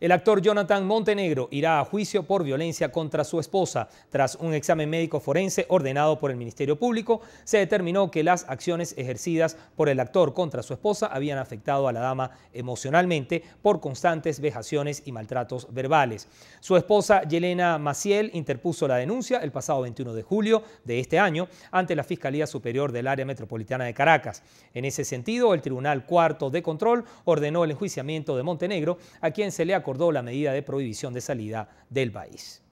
El actor Jonathan Montenegro irá a juicio por violencia contra su esposa. Tras un examen médico forense ordenado por el Ministerio Público, se determinó que las acciones ejercidas por el actor contra su esposa habían afectado a la dama emocionalmente por constantes vejaciones y maltratos verbales. Su esposa Yelena Maciel interpuso la denuncia el pasado 21 de julio de este año ante la Fiscalía Superior del Área Metropolitana de Caracas. En ese sentido, el Tribunal Cuarto de Control ordenó el enjuiciamiento de Montenegro, a quien se le acordó la medida de prohibición de salida del país.